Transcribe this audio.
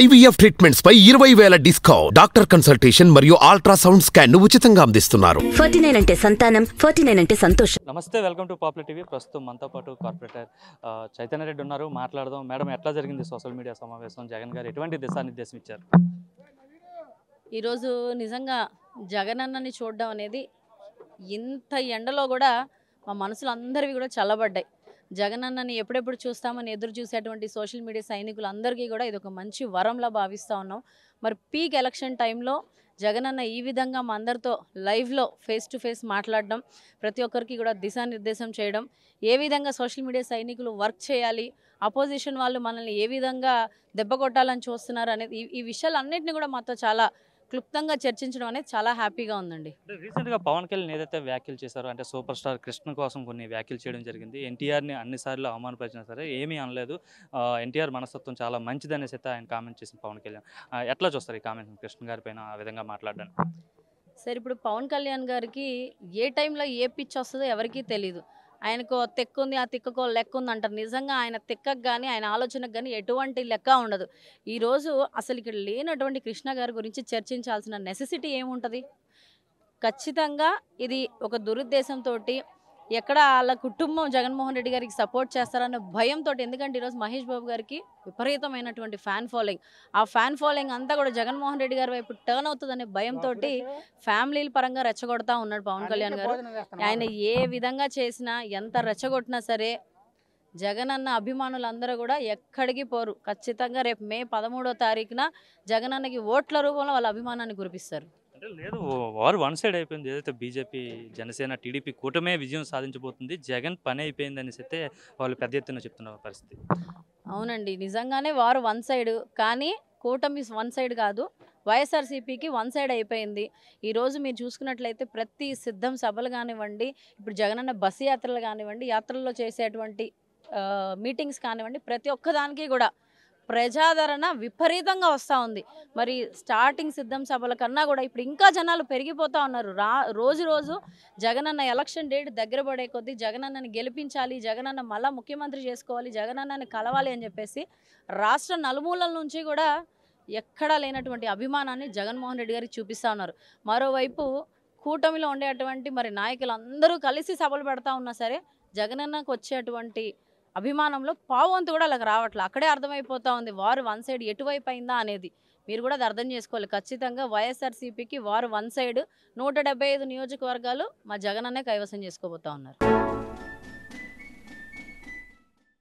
IVF treatments పై ఇరవై వేల డిస్కౌంట్ డాక్టర్ కన్సల్టేషన్ మరియు అల్ట్రాసౌండ్ స్కాన్ ఉచితంగా అందిస్తున్నారు ఫార్టీ నైన్ అంటే సంతానం ఫార్టీ నైన్ అంటే సంతోషం నమస్తే వెల్కమ్ టు పాపులర్ టీవీ ప్రస్తుతం మనతో పాటు కార్పొరేటర్ చైతన్య రెడ్డి ఉన్నారు మాట్లాడదాం మేడం ఎట్లా జరిగింది సోషల్ మీడియా సమావేశం జగన్ గారు ఎటువంటి దిశానిర్దేశం ఇచ్చారు ఈరోజు నిజంగా జగన్ అన్నని చూడడం అనేది ఇంత ఎండలో కూడా మా మనసులు అందరివి కూడా చల్లబడ్డాయి జగనన్నని ఎప్పుడెప్పుడు చూస్తామని ఎదురు చూసేటువంటి సోషల్ మీడియా సైనికులందరికీ కూడా ఇది ఒక మంచి వరంలా భావిస్తూ ఉన్నాం మరి పీక్ ఎలక్షన్ టైంలో జగనన్న ఈ విధంగా మా అందరితో లైవ్లో ఫేస్ టు ఫేస్ మాట్లాడడం ప్రతి ఒక్కరికి కూడా దిశానిర్దేశం చేయడం ఏ విధంగా సోషల్ మీడియా సైనికులు వర్క్ చేయాలి అపోజిషన్ వాళ్ళు మనల్ని ఏ విధంగా దెబ్బ కొట్టాలని చూస్తున్నారు అనేది ఈ విషయాలన్నింటినీ కూడా మాతో చాలా క్లుప్తంగా చర్చించడం అనేది చాలా హ్యాపీగా ఉందండి రీసెంట్గా పవన్ కళ్యాణ్ ఏదైతే వ్యాఖ్యలు చేశారో అంటే సూపర్ స్టార్ కృష్ణ కోసం కొన్ని వ్యాఖ్యలు చేయడం జరిగింది ఎన్టీఆర్ని అన్నిసార్లు అవమానపరిచినా సరే ఏమీ అనలేదు ఎన్టీఆర్ మనస్తత్వం చాలా మంచిదనేసి అనేసి ఆయన కామెంట్ చేసిన పవన్ కళ్యాణ్ ఎట్లా చూస్తారు ఈ కామెంట్ కృష్ణ గారి పైన ఆ విధంగా మాట్లాడడానికి సరే ఇప్పుడు పవన్ కళ్యాణ్ గారికి ఏ టైంలో ఏ పిచ్ వస్తుందో ఎవరికీ తెలియదు ఆయనకు తిక్కు ఉంది ఆ తిక్కకో లెక్క ఉంది అంటారు నిజంగా ఆయన తిక్కకు కానీ ఆయన ఆలోచనకు కానీ ఎటువంటి లెక్క ఉండదు ఈరోజు అసలు ఇక్కడ లేనటువంటి కృష్ణ గారి గురించి చర్చించాల్సిన నెసెసిటీ ఏముంటుంది ఖచ్చితంగా ఇది ఒక దురుద్దేశంతో ఎక్కడ వాళ్ళ కుటుంబం జగన్మోహన్ రెడ్డి గారికి సపోర్ట్ చేస్తారన్న భయంతో ఎందుకంటే ఈరోజు మహేష్ బాబు గారికి విపరీతమైనటువంటి ఫ్యాన్ ఫాలోయింగ్ ఆ ఫ్యాన్ ఫాలోయింగ్ అంతా కూడా జగన్మోహన్ రెడ్డి గారి వైపు టర్న్ అవుతుందనే భయంతో ఫ్యామిలీల పరంగా రెచ్చగొడతా ఉన్నాడు పవన్ కళ్యాణ్ గారు ఆయన ఏ విధంగా చేసినా ఎంత రెచ్చగొట్టినా సరే జగన్ అన్న అభిమానులందరూ కూడా ఎక్కడికి పోరు ఖచ్చితంగా రేపు మే పదమూడో తారీఖున జగన్ అన్నకి ఓట్ల రూపంలో వాళ్ళ అభిమానాన్ని కురిపిస్తారు అంటే లేదు వారు వన్ సైడ్ అయిపోయింది ఏదైతే బీజేపీ జనసేన టీడీపీ కూటమే విజయం సాధించబోతుంది జగన్ పని అయిపోయింది అనేసి అయితే వాళ్ళు పెద్ద ఎత్తున చెప్తున్న పరిస్థితి అవునండి నిజంగానే వారు వన్ సైడ్ కానీ కూటమి వన్ సైడ్ కాదు వైఎస్ఆర్సీపీకి వన్ సైడ్ అయిపోయింది ఈరోజు మీరు చూసుకున్నట్లయితే ప్రతి సిద్ధం సభలు కానివ్వండి ఇప్పుడు జగనన్న బస్సు యాత్రలు కానివ్వండి యాత్రల్లో చేసేటువంటి మీటింగ్స్ కానివ్వండి ప్రతి ఒక్కదానికి కూడా ప్రజాదరణ విపరీతంగా వస్తూ ఉంది మరి స్టార్టింగ్ సిద్ధం సభల కన్నా కూడా ఇప్పుడు ఇంకా జనాలు పెరిగిపోతూ ఉన్నారు రా రోజు రోజు జగనన్న ఎలక్షన్ డేట్ దగ్గర పడే కొద్దీ జగనన్నని గెలిపించాలి జగనన్న మళ్ళీ ముఖ్యమంత్రి చేసుకోవాలి జగనన్నని కలవాలి అని చెప్పేసి రాష్ట్ర నలుమూలల నుంచి కూడా ఎక్కడా లేనటువంటి అభిమానాన్ని జగన్మోహన్ రెడ్డి గారికి చూపిస్తూ ఉన్నారు మరోవైపు కూటమిలో ఉండేటువంటి మరి నాయకులు అందరూ కలిసి సభలు పెడతా ఉన్నా సరే జగనన్నకు వచ్చేటువంటి అభిమానంలో పావంతు కూడా అలాగ రావట్లే అక్కడే అర్థమైపోతా ఉంది వారు వన్ సైడ్ ఎటువైపు అయిందా అనేది మీరు కూడా అది అర్థం చేసుకోవాలి ఖచ్చితంగా వైఎస్ఆర్సీపీకి వారు వన్ సైడ్ నూట నియోజకవర్గాలు మా జగన్ అనే కైవసం చేసుకోబోతా ఉన్నారు